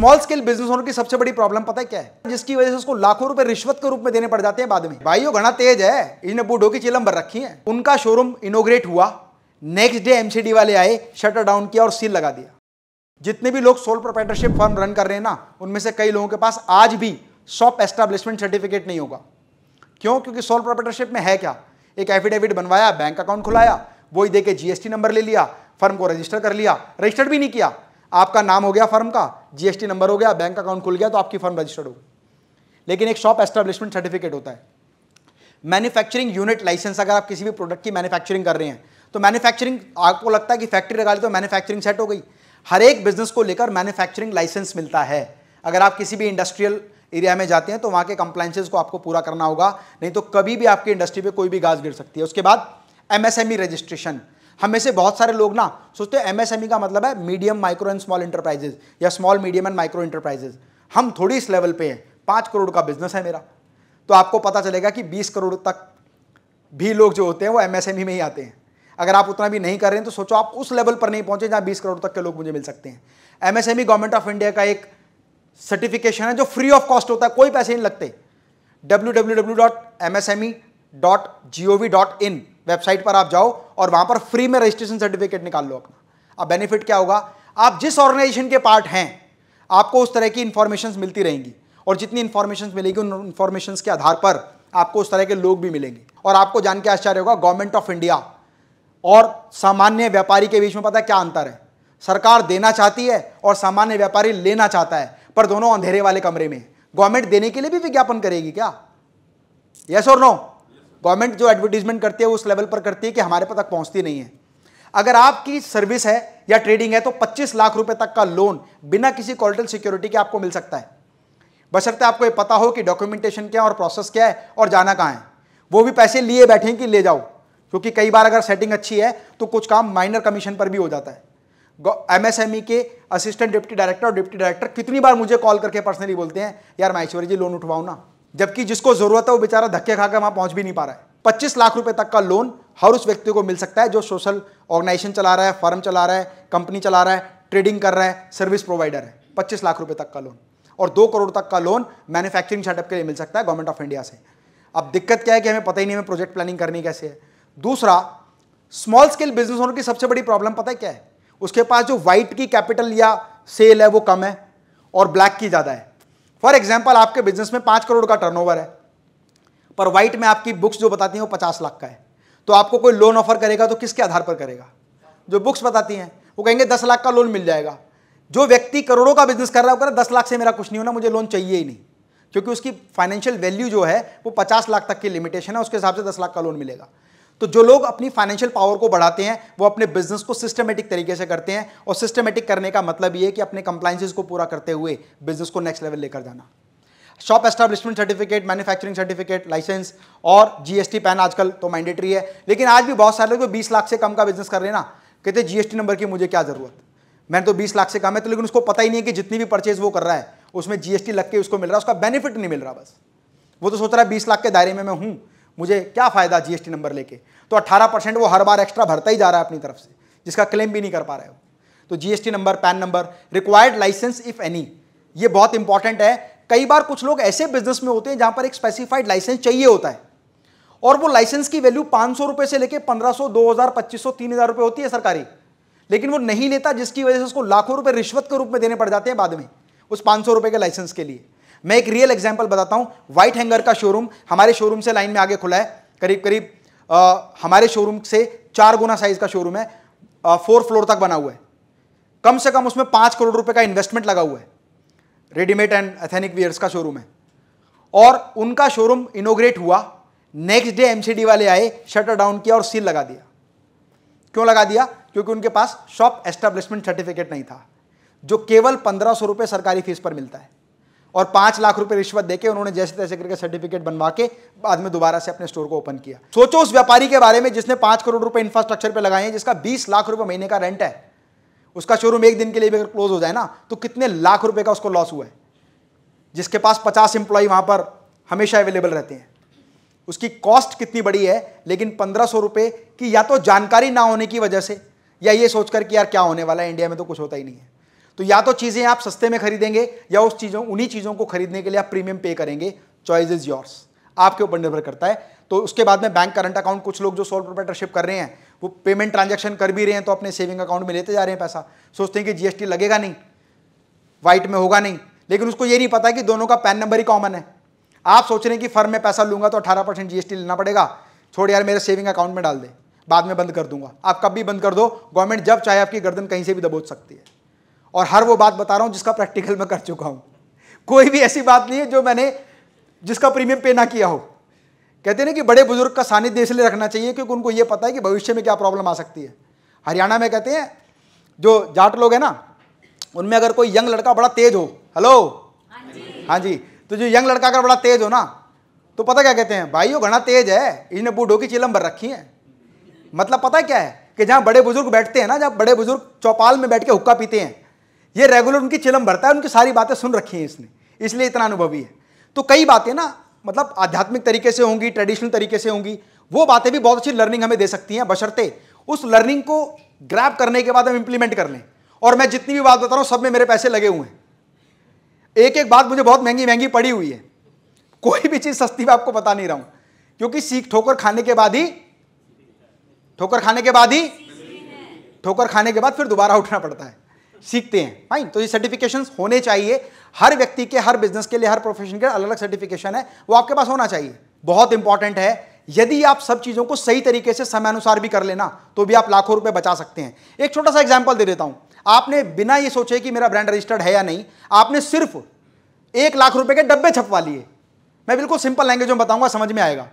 small scale business owner की सबसे बड़ी प्रॉब्लम पता है क्या है जिसकी वजह से उसको लाखों रुपए रिश्वत के रूप में देने पड़ जाते हैं बाद में भाइयों घना तेज है इन्हें बूढ़ो की चिलम भर रखी है उनका शोरूम इनोग्रेट हुआ नेक्स्ट डे एमसीडी वाले आए शटर डाउन किया और सील लगा दिया जितने भी लोग सोल प्रोप्राइटरशिप फर्म रन कर रहे हैं ना उनमें से कई लोगों के पास आज भी शॉप एस्टेब्लिशमेंट सर्टिफिकेट नहीं होगा क्यों क्योंकि सोल प्रोप्राइटरशिप में है क्या एक एफिडेविट बनवाया बैंक अकाउंट खुलाया वही देके जीएसटी नंबर ले लिया फर्म को रजिस्टर कर लिया रजिस्टर्ड भी नहीं किया आपका नाम हो गया फर्म का जीएसटी नंबर हो गया बैंक अकाउंट खुल गया तो आपकी फर्म रजिस्टर्ड हो लेकिन एक शॉप एस्टेब्लिशमेंट सर्टिफिकेट होता है मैन्युफैक्चरिंग यूनिट लाइसेंस अगर आप किसी भी प्रोडक्ट की मैन्युफैक्चरिंग कर रहे हैं तो मैन्युफैक्चरिंग आपको लगता है कि फैक्ट्री लगा ली तो मैन्युफैक्चरिंग सेट हो गई हर एक बिजनेस को लेकर मैन्युफैक्चरिंग लाइसेंस मिलता है अगर आप किसी भी इंडस्ट्रियल एरिया में जाते हैं तो वहां के कंप्लाइंसेज को आपको पूरा करना होगा नहीं तो कभी भी आपकी इंडस्ट्री पर कोई भी गाज गिर सकती है उसके बाद एमएसएमई रजिस्ट्रेशन हमें से बहुत सारे लोग ना सोचते हैं एमएसएमई e का मतलब है medium micro and small enterprises या small medium and micro enterprises हम थोड़ी इस लेवल पे हैं पाँच करोड़ का बिजनेस है मेरा तो आपको पता चलेगा कि बीस करोड़ तक भी लोग जो होते हैं वो एमएसएमई e में ही आते हैं अगर आप उतना भी नहीं कर रहे हैं तो सोचो आप उस लेवल पर नहीं पहुंचे जहां 20 करोड़ तक के लोग मुझे मिल सकते हैं एमएसएमई गवर्नमेंट ऑफ इंडिया का एक सर्टिफिकेशन है जो फ्री ऑफ कॉस्ट होता है कोई पैसे नहीं लगते W W W dot M S M E dot G O V dot in website पर आप जाओ और वहां पर फ्री में रजिस्ट्रेशन सर्टिफिकेट निकाल लो अपना अब बेनिफिट क्या होगा आप जिस ऑर्गेनाइजेशन के पार्ट हैं आपको उस तरह की इंफॉर्मेशन मिलती रहेंगी और जितनी इंफॉर्मेशन मिलेगी उन इंफॉर्मेशन के आधार पर आपको उस तरह के लोग भी मिलेंगे और आपको जान के आश्चर्य होगा गवर्नमेंट ऑफ इंडिया और सामान्य व्यापारी के बीच में पता है क्या अंतर है सरकार देना चाहती है और सामान्य व्यापारी लेना चाहता है पर दोनों अंधेरे वाले कमरे में गवर्नमेंट देने के लिए भी विज्ञापन करेगी क्या यस और नो गवर्नमेंट जो एडवर्टीजमेंट करती है वो उस लेवल पर करती है कि हमारे पास तक पहुंचती नहीं है अगर आपकी सर्विस है या ट्रेडिंग है तो 25 लाख रुपए तक का लोन बिना किसी कॉलिटल सिक्योरिटी के आपको मिल सकता है बशर्ते आपको ये पता हो कि डॉक्यूमेंटेशन क्या है और प्रोसेस क्या है और जाना कहाँ है वो भी पैसे लिए बैठे कि ले जाओ क्योंकि कई बार अगर सेटिंग अच्छी है तो कुछ काम माइनर कमीशन पर भी हो जाता है एमएसएमई e के असिस्टेंट डिप्टी डायरेक्टर और डिप्टी डायरेक्टर कितनी बार मुझे कॉल करके पर्सनली बोलते हैं यार मैं जी लोन उठवाओ ना जबकि जिसको जरूरत है वो बेचारा धक्के खाकर वहां पहुंच भी नहीं पा रहा है पच्चीस लाख रुपए तक का लोन हर उस व्यक्ति को मिल सकता है जो सोशल ऑर्गेनाइजेशन चला रहा है फर्म चला रहा है कंपनी चला रहा है ट्रेडिंग कर रहा है सर्विस प्रोवाइडर है पच्चीस लाख रुपए तक का लोन और दो करोड़ तक का लोन मैन्युफैक्चरिंग सेटअप के लिए मिल सकता है गवर्नमेंट ऑफ इंडिया से अब दिक्कत क्या है कि हमें पता ही नहीं हमें प्रोजेक्ट प्लानिंग करनी कैसे है दूसरा स्मॉल स्केल बिजनेस ओनर की सबसे बड़ी प्रॉब्लम पता है क्या है उसके पास जो व्हाइट की कैपिटल या सेल है वो कम है और ब्लैक की ज़्यादा है फॉर एग्जाम्पल आपके बिजनेस में पांच करोड़ का टर्नओवर है पर व्हाइट में आपकी बुक्स जो बताती हैं वो पचास लाख का है तो आपको कोई लोन ऑफर करेगा तो किसके आधार पर करेगा जो बुक्स बताती हैं वो कहेंगे दस लाख का लोन मिल जाएगा जो व्यक्ति करोड़ों का बिजनेस कर रहा है वो कह दस लाख से मेरा कुछ नहीं होना मुझे लोन चाहिए ही नहीं क्योंकि उसकी फाइनेंशियल वैल्यू जो है वो पचास लाख तक की लिमिटेशन है उसके हिसाब से दस लाख का लोन मिलेगा तो जो लोग अपनी फाइनेंशियल पावर को बढ़ाते हैं वो अपने बिजनेस को सिस्टमेटिक तरीके से करते हैं और सिस्टमेटिक करने का मतलब ये है कि अपने कंप्लाइंसेज को पूरा करते हुए बिजनेस को नेक्स्ट लेवल लेकर जाना shop establishment certificate manufacturing certificate licence और जीएसटी पैन आजकल तो मैंडेटरी है लेकिन आज भी बहुत सारे लोग बीस लाख से कम का बिजनेस कर रहे हैं ना कहते जीएसटी नंबर की मुझे क्या जरूरत मैंने तो बीस लाख से कम है तो लेकिन उसको पता ही नहीं है कि जितनी भी परचेज वो कर रहा है उसमें जीएसटी लग के उसको मिल रहा है उसका बेनिफिट नहीं मिल रहा बस वो तो सोच रहा है बीस लाख के दायरे में मैं हूँ मुझे क्या फ़ायदा जीएसटी नंबर लेके तो 18 परसेंट वो हर बार एक्स्ट्रा भरता ही जा रहा है अपनी तरफ से जिसका क्लेम भी नहीं कर पा रहे हो तो GST number PAN number required licence if any ये बहुत इंपॉर्टेंट है कई बार कुछ लोग ऐसे बिजनेस में होते हैं जहां पर एक स्पेसिफाइड लाइसेंस चाहिए होता है और वो लाइसेंस की वैल्यू पाँच सौ से लेकर पंद्रह सौ दो हज़ार पच्चीस सौ तीन हज़ार रुपये होती है सरकारी लेकिन वो नहीं लेता जिसकी वजह से उसको लाखों रुपये रिश्वत के रूप में देने पड़ जाते हैं बाद में उस पाँच सौ के लाइसेंस के लिए मैं एक रियल एग्जाम्पल बताता हूँ वाइट हैंगर का शोरूम हमारे शोरूम से लाइन में आगे खुला है करीब करीब आ, हमारे शोरूम से चार गुना साइज का शोरूम है आ, फोर फ्लोर तक बना हुआ है कम से कम उसमें पाँच करोड़ रुपए का इन्वेस्टमेंट लगा हुआ है रेडीमेड एंड एथेनिक वियर्स का शोरूम है और उनका शोरूम इनोग्रेट हुआ नेक्स्ट डे एम वाले आए शटर डाउन किया और सील लगा दिया क्यों लगा दिया क्योंकि उनके पास शॉप एस्टेब्लिशमेंट सर्टिफिकेट नहीं था जो केवल पंद्रह सौ रुपये सरकारी फीस पर मिलता है और पांच लाख रुपए रिश्वत देके उन्होंने जैसे तैसे करके सर्टिफिकेट बनवा के बाद में दोबारा से अपने स्टोर को ओपन किया सोचो उस व्यापारी के बारे में जिसने पांच करोड़ रुपए इंफ्रास्ट्रक्चर पे लगाए हैं जिसका बीस लाख रुपए महीने का रेंट है उसका शोरूम एक दिन के लिए भी अगर क्लोज हो जाए ना तो कितने लाख रुपए का उसको लॉस हुआ है जिसके पास पचास एम्प्लॉय वहां पर हमेशा अवेलेबल रहते हैं उसकी कॉस्ट कितनी बड़ी है लेकिन पंद्रह सौ रुपये की या तो जानकारी ना होने की वजह से या ये सोचकर कि यार क्या होने वाला है इंडिया में तो कुछ होता ही नहीं है तो या तो चीज़ें आप सस्ते में खरीदेंगे या उस चीज़ों उन्हीं चीज़ों को खरीदने के लिए आप प्रीमियम पे करेंगे चॉइस इज योर्स आपके ऊपर निर्भर करता है तो उसके बाद में बैंक करंट अकाउंट कुछ लोग जो सोल प्रोप्राइटरशिप कर रहे हैं वो पेमेंट ट्रांजेक्शन कर भी रहे हैं तो अपने सेविंग अकाउंट में लेते जा रहे हैं पैसा सोचते हैं कि जीएसटी लगेगा नहीं वाइट में होगा नहीं लेकिन उसको ये नहीं पता कि दोनों का पैन नंबर ही कॉमन है आप सोच रहे हैं कि फर्म में पैसा लूंगा तो अठारह परसेंट जीएसटी लेना पड़ेगा छोड़ यार मेरे सेविंग अकाउंट में डाल दे बाद में बंद कर दूंगा आप कब भी बंद कर दो गवर्नमेंट जब चाहे आपकी गर्दन कहीं से भी दबोच सकती है और हर वो बात बता रहा हूँ जिसका प्रैक्टिकल मैं कर चुका हूँ कोई भी ऐसी बात नहीं है जो मैंने जिसका प्रीमियम पे ना किया हो कहते ना कि बड़े बुजुर्ग का सानिध्य इसलिए रखना चाहिए क्योंकि उनको ये पता है कि भविष्य में क्या प्रॉब्लम आ सकती है हरियाणा में कहते हैं जो जाट लोग हैं ना उनमें अगर कोई यंग लड़का बड़ा तेज हो हेलो हाँ जी तो जो यंग लड़का अगर बड़ा तेज हो ना तो पता क्या कहते हैं भाई वो घना तेज है इसने बूढ़ों की चिलम भर रखी है मतलब पता क्या है कि जहाँ बड़े बुजुर्ग बैठते हैं ना जहाँ बड़े बुजुर्ग चौपाल में बैठ के हुक्का पीते हैं ये रेगुलर उनकी चिलम भरता है उनकी सारी बातें सुन रखी हैं इसने इसलिए इतना अनुभवी है तो कई बातें ना मतलब आध्यात्मिक तरीके से होंगी ट्रेडिशनल तरीके से होंगी वो बातें भी बहुत अच्छी लर्निंग हमें दे सकती हैं बशर्ते उस लर्निंग को ग्रैप करने के बाद हम इम्प्लीमेंट कर लें और मैं जितनी भी बात बता रहा हूँ सब में मेरे पैसे लगे हुए हैं एक एक बात मुझे बहुत महंगी महंगी पड़ी हुई है कोई भी चीज़ सस्ती मैं आपको बता नहीं रहा हूँ क्योंकि सीख ठोकर खाने के बाद ही ठोकर खाने के बाद ही ठोकर खाने के बाद फिर दोबारा उठना पड़ता है सीखते हैं फाइन तो ये सर्टिफिकेशन होने चाहिए हर व्यक्ति के हर बिजनेस के लिए हर प्रोफेशन के अलग अलग सर्टिफिकेशन है वो आपके पास होना चाहिए बहुत इंपॉर्टेंट है यदि आप सब चीज़ों को सही तरीके से समयानुसार भी कर लेना तो भी आप लाखों रुपए बचा सकते हैं एक छोटा सा एग्जाम्पल दे देता हूं आपने बिना ये सोचे कि मेरा ब्रांड रजिस्टर्ड है या नहीं आपने सिर्फ एक लाख रुपए के डब्बे छपवा लिए मैं बिल्कुल सिंपल लैंग्वेज में बताऊंगा समझ में आएगा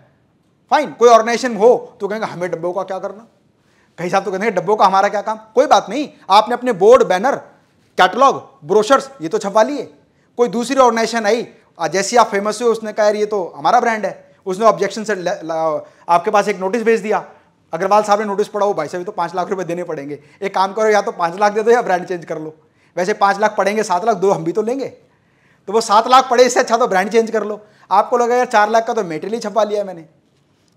फाइन कोई ऑर्गेनाइजेशन हो तो कहेंगे हमें डब्बों का क्या करना कहीं साहब तो कहते हैं डब्बों का हमारा क्या काम कोई बात नहीं आपने अपने बोर्ड बैनर कैटलॉग ब्रोशर्स ये तो छपवा लिए कोई दूसरी ऑर्गेनाइजेशन आई जैसे आप फेमस हुए उसने कहा यार ये तो हमारा ब्रांड है उसने ऑब्जेक्शन से आपके पास एक नोटिस भेज दिया अग्रवाल साहब ने नोटिस पढ़ा हो भाई साहब तो पाँच लाख रुपए देने पड़ेंगे एक काम करो या तो पाँच लाख दे दो या ब्रांड चेंज कर लो वैसे पाँच लाख पड़ेंगे सात लाख दो हम भी तो लेंगे तो वो सात लाख पड़े इससे अच्छा तो ब्रांड चेंज कर लो आपको लगा यार चार लाख का तो मेटेरियल ही छपा लिया मैंने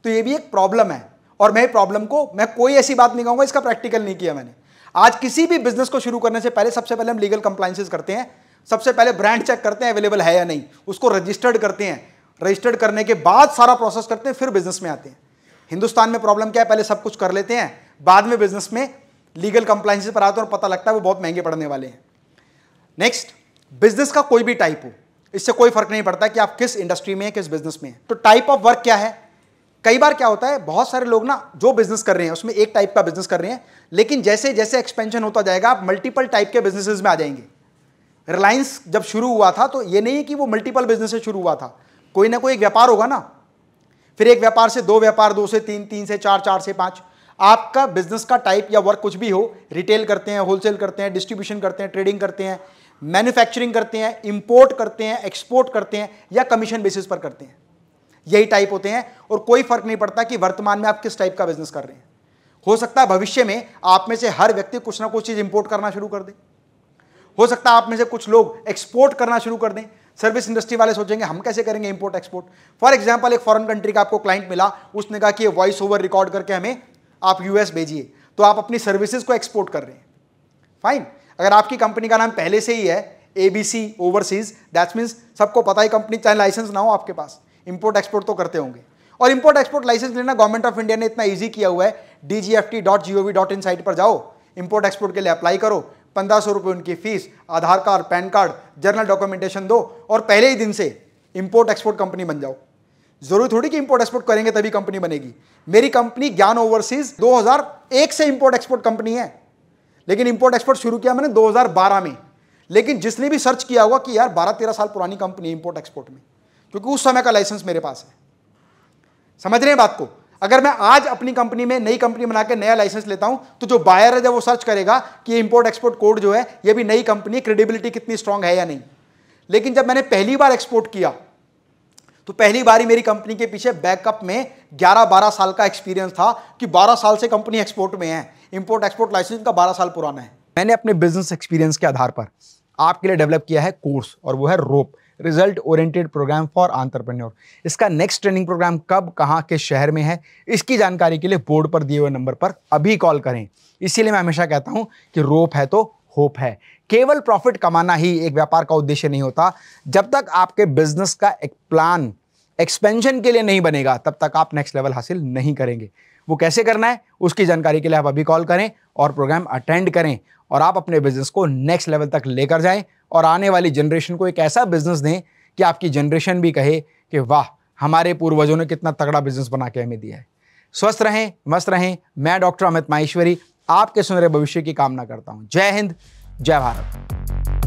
तो ये भी एक प्रॉब्लम है और मैं प्रॉब्लम को मैं कोई ऐसी बात नहीं कहूंगा इसका प्रैक्टिकल नहीं किया मैंने आज किसी भी बिजनेस को शुरू करने से पहले सबसे पहले हम लीगल कंप्लाइंसेज करते हैं सबसे पहले ब्रांड चेक करते हैं अवेलेबल है या नहीं उसको रजिस्टर्ड करते हैं रजिस्टर्ड करने के बाद सारा प्रोसेस करते हैं फिर बिजनेस में आते हैं हिंदुस्तान में प्रॉब्लम क्या है पहले सब कुछ कर लेते हैं बाद में बिजनेस में लीगल कंप्लाइंसेज पर आते हैं और पता लगता है वो बहुत महंगे पड़ने वाले हैं नेक्स्ट बिजनेस का कोई भी टाइप हो इससे कोई फर्क नहीं पड़ता कि आप किस इंडस्ट्री में हैं किस बिजनेस में हैं तो टाइप ऑफ वर्क क्या है कई बार क्या होता है बहुत सारे लोग ना जो बिजनेस कर रहे हैं उसमें एक टाइप का बिजनेस कर रहे हैं लेकिन जैसे जैसे एक्सपेंशन होता जाएगा आप मल्टीपल टाइप के बिजनेसेस में आ जाएंगे रिलायंस जब शुरू हुआ था तो ये नहीं है कि वो मल्टीपल बिजनेस शुरू हुआ था कोई ना कोई एक व्यापार होगा ना फिर एक व्यापार से दो व्यापार दो से तीन तीन से चार चार से पाँच आपका बिजनेस का टाइप या वर्क कुछ भी हो रिटेल करते हैं होलसेल करते हैं डिस्ट्रीब्यूशन करते हैं ट्रेडिंग करते हैं मैन्युफैक्चरिंग करते हैं इंपोर्ट करते हैं एक्सपोर्ट करते हैं या कमीशन बेसिस पर करते हैं यही टाइप होते हैं और कोई फर्क नहीं पड़ता कि वर्तमान में आप किस टाइप का बिजनेस कर रहे हैं हो सकता है भविष्य में आप में से हर व्यक्ति कुछ ना कुछ चीज़ इंपोर्ट करना शुरू कर दे हो सकता है आप में से कुछ लोग एक्सपोर्ट करना शुरू कर दें सर्विस इंडस्ट्री वाले सोचेंगे हम कैसे करेंगे इंपोर्ट एक्सपोर्ट फॉर एग्जाम्पल एक फॉरन कंट्री का आपको क्लाइंट मिला उसने कहा कि वॉइस ओवर रिकॉर्ड करके हमें आप यूएस भेजिए तो आप अपनी सर्विसेज को एक्सपोर्ट कर रहे हैं फाइन अगर आपकी कंपनी का नाम पहले से ही है एबीसी ओवरसीज दैट्स मीन्स सबको पता ही कंपनी चाहे लाइसेंस ना हो आपके पास इंपोर्ट एक्सपोर्ट तो करते होंगे और इंपोर्ट एक्सपोर्ट लाइसेंस लेना गवर्नमेंट ऑफ इंडिया ने इतना ईजी किया हुआ है इन साइट पर जाओ इंपोर्ट एक्सपोर्ट के लिए अप्लाई करो पंद्रह सौ रुपये उनकी fees Aadhaar card PAN card general documentation दो और पहले ही दिन से इंपोर्ट एक्सपोर्ट कंपनी बन जाओ जरूरी थोड़ी कि इंपोर्ट एक्सपोर्ट करेंगे तभी कंपनी बनेगी मेरी कंपनी ज्ञान ओवरसीज 2001 से इंपोर्ट एक्सपोर्ट कंपनी है लेकिन इंपोर्ट एक्सपोर्ट शुरू किया मैंने 2012 में लेकिन जिसने भी सर्च किया होगा कि यार 12-13 साल पुरानी कंपनी है इंपोर्ट एक्सपोर्ट में क्योंकि उस समय का लाइसेंस मेरे पास है समझ रहे हैं बात को अगर मैं आज अपनी कंपनी में नई कंपनी बना के नया लाइसेंस लेता हूं तो जो बायर है जब वो सर्च करेगा कि इंपोर्ट एक्सपोर्ट कोड जो है ये भी नई कंपनी क्रेडिबिलिटी कितनी स्ट्रांग है या नहीं लेकिन जब मैंने पहली बार एक्सपोर्ट किया तो पहली बार ही मेरी कंपनी के पीछे बैकअप में 11-12 साल का एक्सपीरियंस था कि 12 साल से कंपनी एक्सपोर्ट में है इंपोर्ट एक्सपोर्ट लाइसेंस का 12 साल पुराना है मैंने अपने बिजनेस एक्सपीरियंस के आधार पर आपके लिए डेवलप किया है कोर्स और वो है रोप result oriented program for entrepreneur इसका नेक्स्ट ट्रेनिंग प्रोग्राम कब कहाँ किस शहर में है इसकी जानकारी के लिए बोर्ड पर दिए हुए नंबर पर अभी कॉल करें इसीलिए मैं हमेशा कहता हूँ कि रोप है तो होप है केवल प्रॉफिट कमाना ही एक व्यापार का उद्देश्य नहीं होता जब तक आपके बिजनेस का एक प्लान एक्सपेंशन के लिए नहीं बनेगा तब तक आप नेक्स्ट लेवल हासिल नहीं करेंगे वो कैसे करना है उसकी जानकारी के लिए आप अभी कॉल करें और प्रोग्राम अटेंड करें और आप अपने बिजनेस को नेक्स्ट लेवल तक लेकर जाएं और आने वाली जनरेशन को एक ऐसा बिजनेस दें कि आपकी जनरेशन भी कहे कि वाह हमारे पूर्वजों ने कितना तगड़ा बिजनेस बना के हमें दिया है स्वस्थ रहें मस्त रहें मैं डॉक्टर अमित माहेश्वरी आपके सुनहरे भविष्य की कामना करता हूँ जय हिंद जय भारत